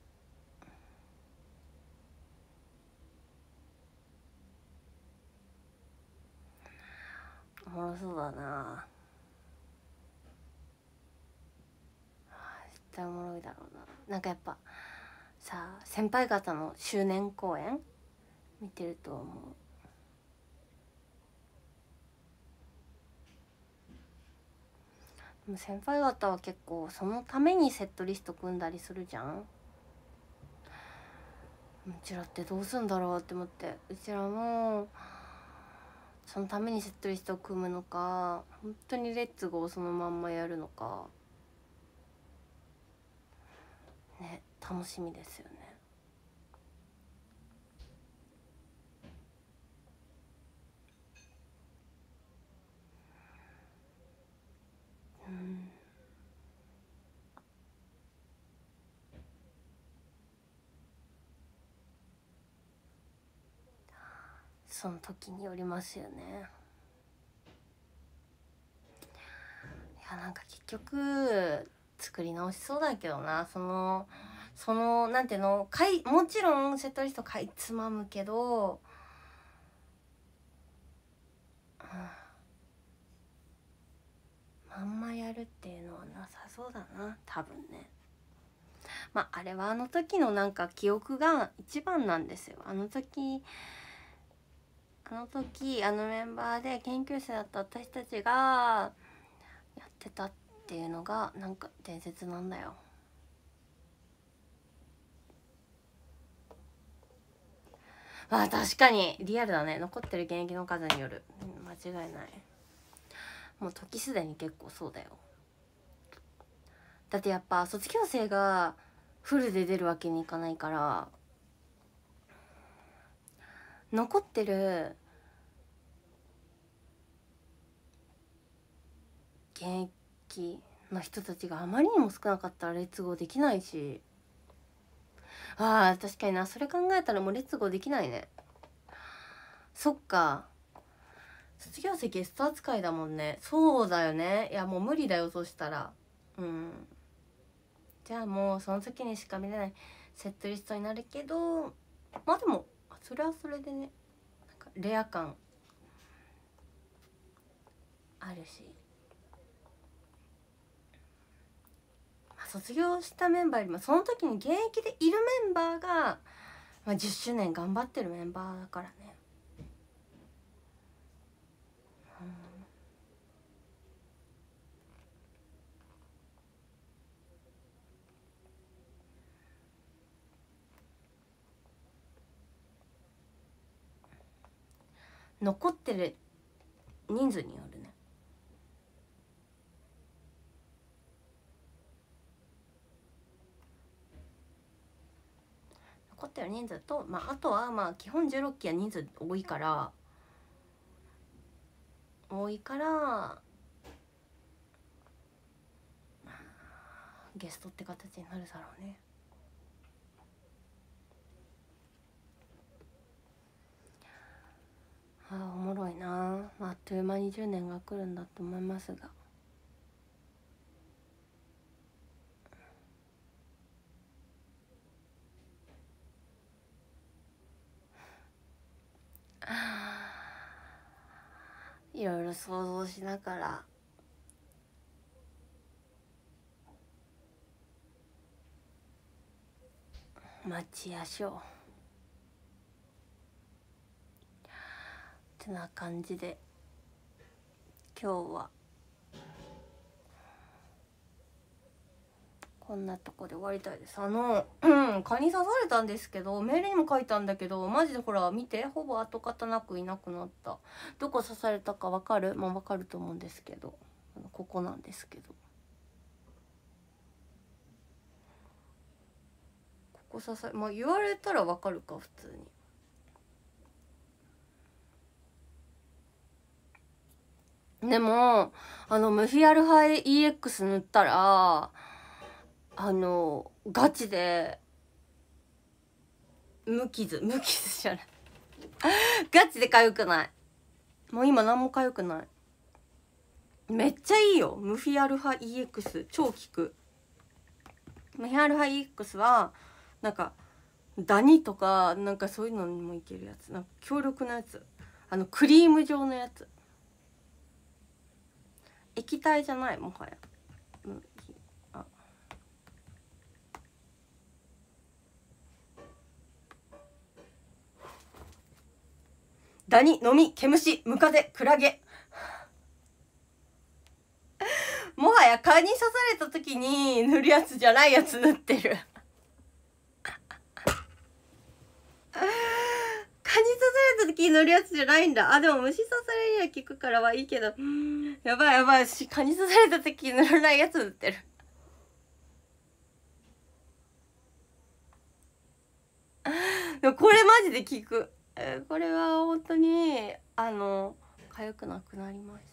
おもろそうだな絶対おもろいだろうななんかやっぱさあ先輩方の周年公演見てると思う先輩方は結構そのためにセットリスト組んだりするじゃんうちらってどうすんだろうって思ってうちらもそのためにセットリストを組むのか本当にレッツゴーそのまんまやるのかね楽しみですよねうんその時によりますよねいやなんか結局作り直しそうだけどなそのそのなんていうのかいもちろんセットリストかいつまむけどまんまやるっていうのはなさそうだな多分ねまああれはあの時のなんか記憶が一番なんですよあの時あの時あのメンバーで研究者だった私たちがやってたっていうのがなんか伝説なんだよまあ確かにリアルだね残ってる現役の数による、間違いないもう時すでに結構そうだよだってやっぱ卒業生がフルで出るわけにいかないから残ってる現役の人たちがあまりにも少なかったら劣合できないしああ確かになそれ考えたらもう劣合できないねそっか卒業生ゲスト扱いだもんねそうだよねいやもう無理だよそしたらうんじゃあもうその時にしか見れないセットリストになるけどまあでもそれはそれでねなんかレア感あるし、まあ、卒業したメンバーよりもその時に現役でいるメンバーが、まあ、10周年頑張ってるメンバーだからね残ってる人数によるね残ってる人数と、まあ、あとはまあ基本16期は人数多いから多いから、まあ、ゲストって形になるだろうね。ああおもろいなあっという間に10年が来るんだと思いますが。[laughs] いろいろ想像しながら待ちやしょう。てな感じで今日はこんなとこで終わりたいですあの、うん、蚊に刺されたんですけどメールにも書いたんだけどマジでほら見てほぼ跡形なくいなくなったどこ刺されたかわかるまあわかると思うんですけどここなんですけどここ刺されまあ言われたらわかるか普通にでもあのムフィアルハイ EX 塗ったらあのガチで無傷無傷じゃない [laughs] ガチで痒くないもう今何も痒くないめっちゃいいよムフィアルハ EX 超効くムフィアルハ EX はなんかダニとかなんかそういうのにもいけるやつなんか強力なやつあのクリーム状のやつ液体じゃないもはやダニのみ毛虫ムカデクラゲ [laughs] もはや蚊に刺された時に塗るやつじゃないやつ塗ってる蚊に刺された時に乗るやつじゃないんだ。あ、でも虫刺されには効くからはいいけど。やばいやばい。し蚊に刺された時に乗らないやつ売ってる。でもこれマジで効く。これは本当に、あの、痒くなくなります。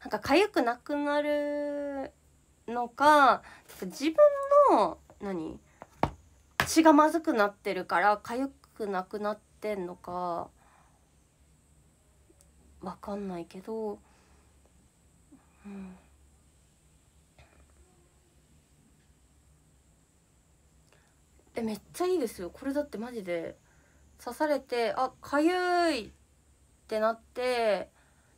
なんか痒くなくなるのか、自分の、何血がまずくなってるから痒くなくなってってんのかわかんないけど、うん、えめっちゃいいですよこれだってマジで刺されてあかゆいってなって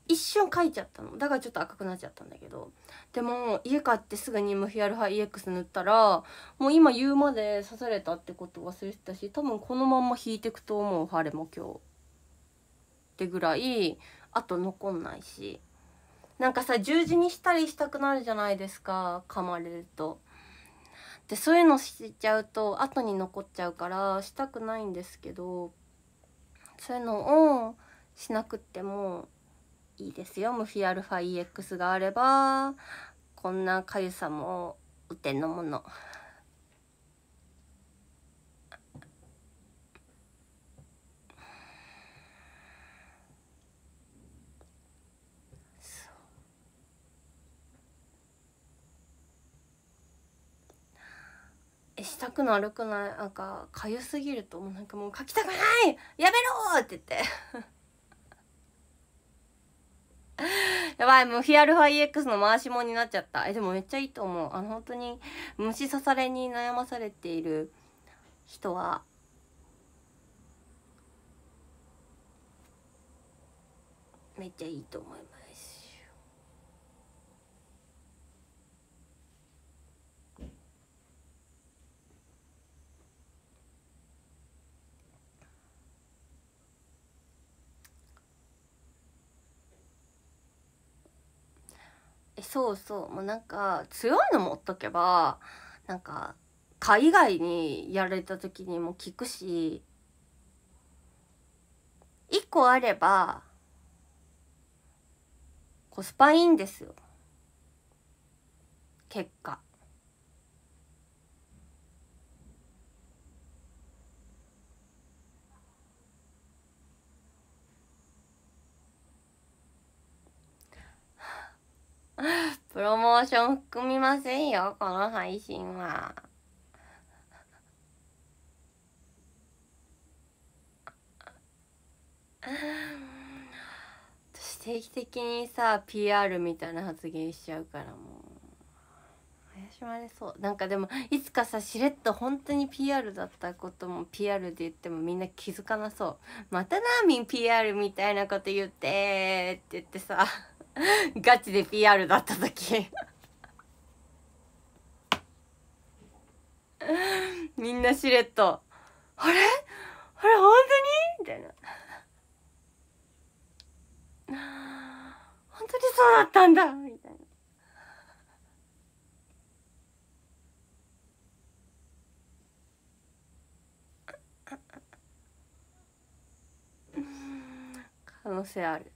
一瞬書いちゃったのだからちょっと赤くなっちゃったんだけどでも家買ってすぐにムヒアルハ EX 塗ったらもう今言うまで刺されたってこと忘れてたし多分このまんま引いてくと思う晴れも今日ってぐらいあと残んないしなんかさ十字にしたりしたくなるじゃないですか噛まれると。でそういうのしちゃうと後に残っちゃうからしたくないんですけどそういうのをしなくってもいいですよムフィアルファ EX があればこんなかゆさも打てのものしたくなるくないなんかかゆすぎるともうなんかもう書きたくないやめろって言って [laughs] やばい、もうィアルファ EX の回しもんになっちゃった。え、でもめっちゃいいと思う。あの、本当に虫刺されに悩まされている人は、めっちゃいいと思います。えそうそうもうなんか強いの持っとけばなんか海外にやられた時にも効くし1個あればコスパいいんですよ結果 [laughs] プロモーション含みませんよ、この配信は。私定期的にさ PR みたいな発言しちゃうからもう怪しまれそうなんかでもいつかさしれっと本当に PR だったことも PR で言ってもみんな気づかなそう「またなーみん PR みたいなこと言って」って言ってさ [laughs] ガチで PR だった時 [laughs] みんなしれっと「あれあれ本当に?」みたいな「本当にそうだったんだ」みたいな。可能性ある。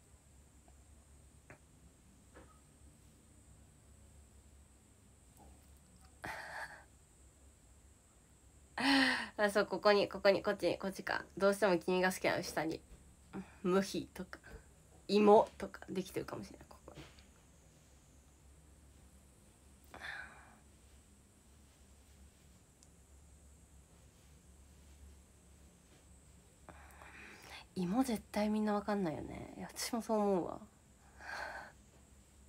[laughs] あそうここにここにこっちにこっちかどうしても君が好きなの下に「無比」とか「芋」とかできてるかもしれないここに芋絶対みんなわかんないよねいや私もそう思うわ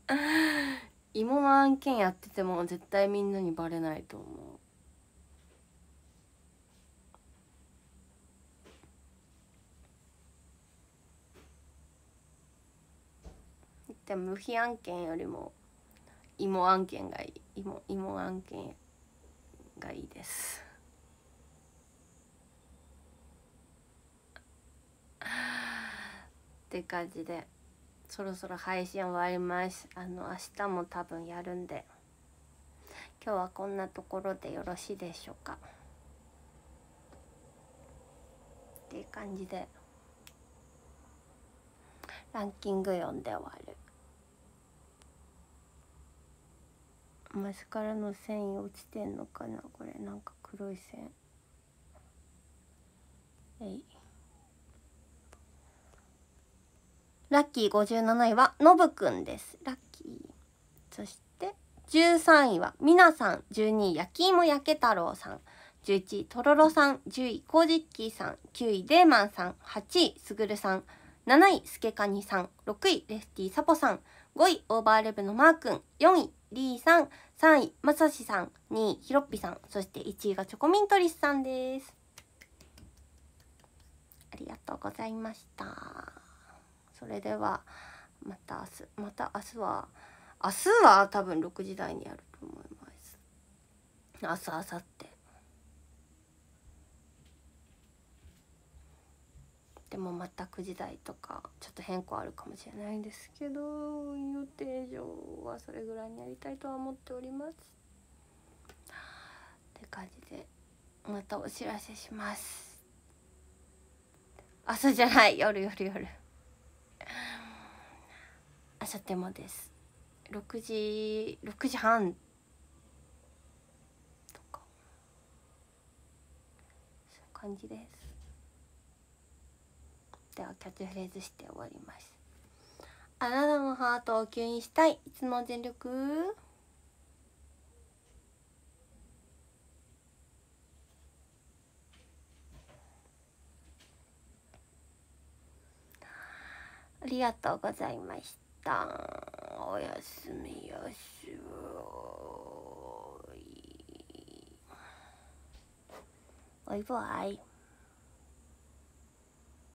[laughs] 芋の案件やってても絶対みんなにバレないと思うしも無非案件よりも芋案件がいい芋芋案件がいいです [sighs] って感じでそろそろ配信終わりますあの明日も多分やるんで今日はこんなところでよろしいでしょうかっていう感じでランキング読んで終わるマスカラの繊維落ちてんのかなこれなんか黒い線えいラッキー57位はのぶくんですラッキーそして13位はみなさん12位焼き芋焼け太郎さん11位とろろさん10位コージッキーさん9位デーマンさん8位すぐるさん7位すけかにさん6位レフティーサポさん5位オーバーレブのマー君ん4位リーさん、3位、まさしさん、2位、ひろっぴさん、そして1位がチョコミントリスさんです。ありがとうございました。それでは、また明日、また明日は、明日は多分6時台にやると思います。明日、明後日。でも全く時代とかちょっと変更あるかもしれないんですけど予定上はそれぐらいにやりたいとは思っておりますって感じでまたお知らせします朝じゃない夜夜夜朝さもです6時6時半とかそういう感じですではキャッチフレーズして終わりますあなたのハートを吸引したいいつも全力ありがとうございましたおやすみよしおいバイバイ